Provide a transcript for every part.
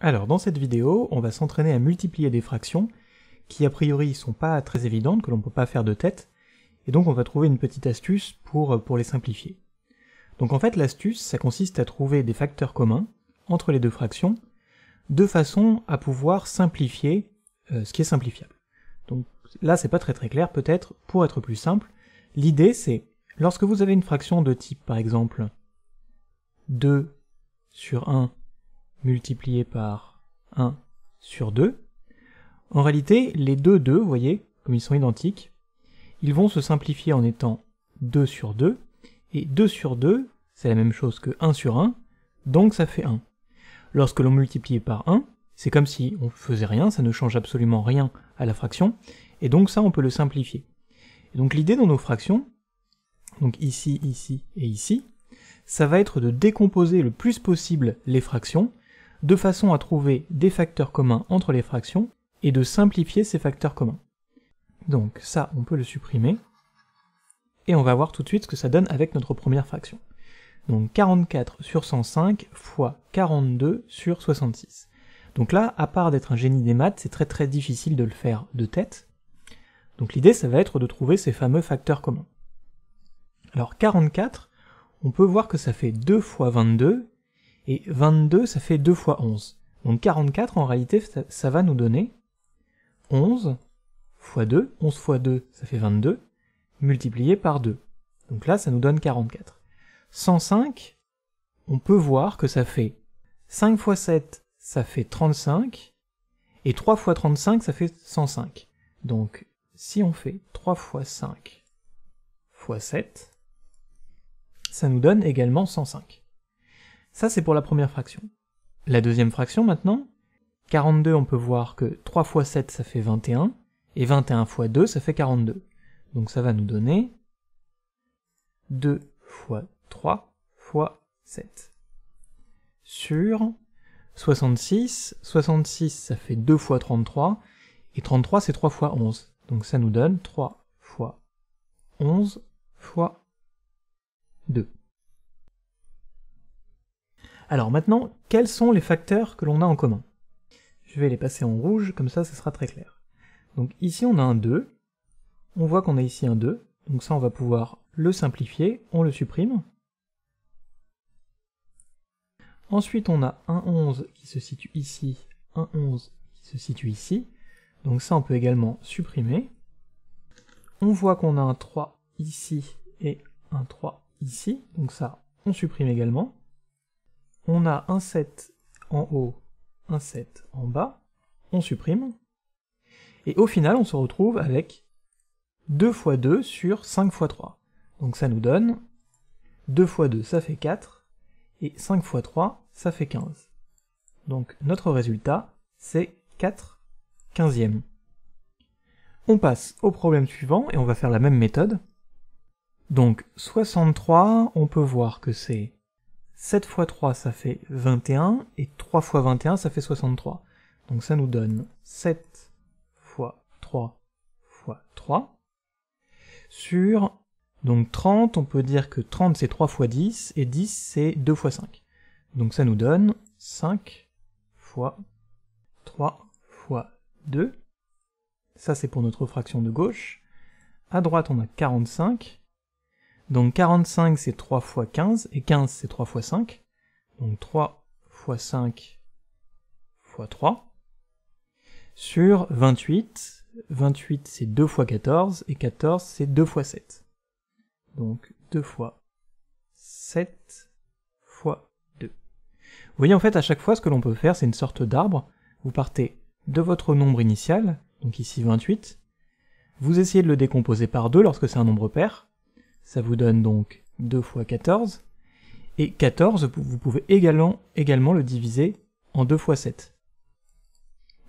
Alors dans cette vidéo, on va s'entraîner à multiplier des fractions qui a priori sont pas très évidentes, que l'on ne peut pas faire de tête, et donc on va trouver une petite astuce pour, euh, pour les simplifier. Donc en fait l'astuce, ça consiste à trouver des facteurs communs entre les deux fractions, de façon à pouvoir simplifier euh, ce qui est simplifiable. Donc là c'est pas très très clair peut-être, pour être plus simple, l'idée c'est, lorsque vous avez une fraction de type par exemple 2 sur 1 multiplié par 1 sur 2. En réalité, les deux 2, vous voyez, comme ils sont identiques, ils vont se simplifier en étant 2 sur 2, et 2 sur 2, c'est la même chose que 1 sur 1, donc ça fait 1. Lorsque l'on multiplie par 1, c'est comme si on faisait rien, ça ne change absolument rien à la fraction, et donc ça on peut le simplifier. donc l'idée dans nos fractions, donc ici, ici et ici, ça va être de décomposer le plus possible les fractions de façon à trouver des facteurs communs entre les fractions et de simplifier ces facteurs communs. Donc ça, on peut le supprimer, et on va voir tout de suite ce que ça donne avec notre première fraction. Donc 44 sur 105 fois 42 sur 66. Donc là, à part d'être un génie des maths, c'est très très difficile de le faire de tête. Donc l'idée, ça va être de trouver ces fameux facteurs communs. Alors 44, on peut voir que ça fait 2 fois 22, et 22, ça fait 2 fois 11. Donc 44, en réalité, ça, va nous donner 11 fois 2, 11 fois 2, ça fait 22, multiplié par 2. Donc là, ça nous donne 44. 105, on peut voir que ça fait 5 fois 7, ça fait 35, et 3 fois 35, ça fait 105. Donc, si on fait 3 fois 5 fois 7, ça nous donne également 105. Ça, c'est pour la première fraction. La deuxième fraction maintenant, 42, on peut voir que 3 fois 7, ça fait 21, et 21 fois 2, ça fait 42. Donc ça va nous donner 2 fois 3 fois 7 sur 66. 66, ça fait 2 fois 33, et 33, c'est 3 fois 11. Donc ça nous donne 3 fois 11 fois Alors maintenant, quels sont les facteurs que l'on a en commun Je vais les passer en rouge, comme ça ça sera très clair. Donc ici on a un 2, on voit qu'on a ici un 2, donc ça on va pouvoir le simplifier, on le supprime. Ensuite on a un 11 qui se situe ici, un 11 qui se situe ici, donc ça on peut également supprimer. On voit qu'on a un 3 ici et un 3 ici, donc ça on supprime également on a un 7 en haut, un 7 en bas, on supprime, et au final on se retrouve avec 2 x 2 sur 5 x 3. Donc ça nous donne 2 x 2 ça fait 4, et 5 x 3 ça fait 15. Donc notre résultat c'est 4 quinzièmes. On passe au problème suivant et on va faire la même méthode. Donc 63, on peut voir que c'est 7 x 3, ça fait 21, et 3 x 21, ça fait 63. Donc ça nous donne 7 x 3 x 3 sur donc 30, on peut dire que 30 c'est 3 x 10, et 10 c'est 2 x 5. Donc ça nous donne 5 x 3 x 2. Ça c'est pour notre fraction de gauche. À droite on a 45, donc 45 c'est 3 fois 15, et 15 c'est 3 fois 5. Donc 3 fois 5 fois 3 sur 28. 28 c'est 2 fois 14, et 14 c'est 2 fois 7. Donc 2 fois 7 fois 2. Vous voyez en fait à chaque fois ce que l'on peut faire c'est une sorte d'arbre. Vous partez de votre nombre initial, donc ici 28, vous essayez de le décomposer par 2 lorsque c'est un nombre pair, ça vous donne donc 2 fois 14. Et 14, vous pouvez également, le diviser en 2 fois 7.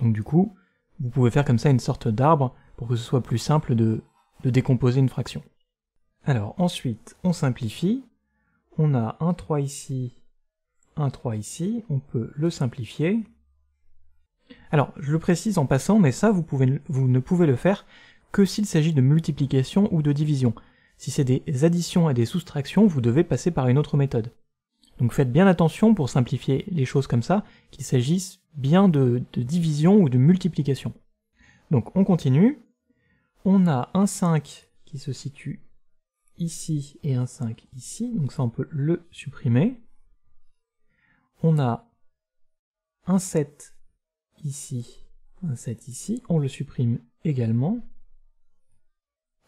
Donc du coup, vous pouvez faire comme ça une sorte d'arbre pour que ce soit plus simple de, décomposer une fraction. Alors ensuite, on simplifie. On a un 3 ici, un 3 ici. On peut le simplifier. Alors, je le précise en passant, mais ça, vous ne pouvez le faire que s'il s'agit de multiplication ou de division. Si c'est des additions et des soustractions, vous devez passer par une autre méthode. Donc faites bien attention pour simplifier les choses comme ça, qu'il s'agisse bien de, division ou de multiplication. Donc on continue. On a un 5 qui se situe ici et un 5 ici, donc ça on peut le supprimer. On a un 7 ici, un 7 ici, on le supprime également.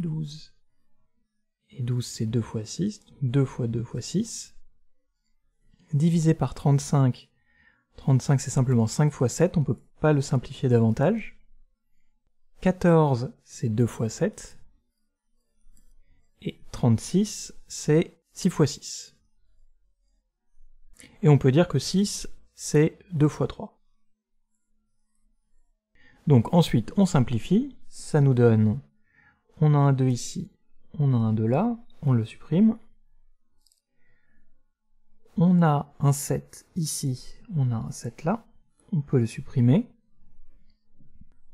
12. Et 12 c'est 2 fois 6, 2 fois 2 fois 6. Divisé par 35, 35 c'est simplement 5 fois 7, on ne peut pas le simplifier davantage. 14 c'est 2 fois 7. Et 36 c'est 6 fois 6. Et on peut dire que 6 c'est 2 fois 3. Donc ensuite on simplifie, ça nous donne on a un 2 ici, on a un 2 là, on le supprime. On a un 7 ici, on a un 7 là, on peut le supprimer.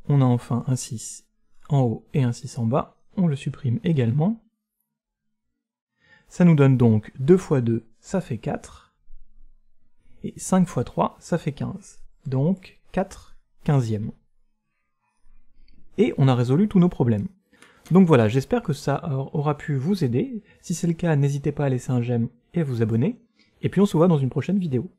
On a enfin un 6 en haut et un 6 en bas, on le supprime également. Ça nous donne donc 2 x 2, ça fait 4. Et 5 x 3, ça fait 15. Donc 4 quinzièmes. Et on a résolu tous nos problèmes. Donc voilà, j'espère que ça aura pu vous aider. Si c'est le cas, n'hésitez pas à laisser un j'aime et à vous abonner. Et puis on se voit dans une prochaine vidéo.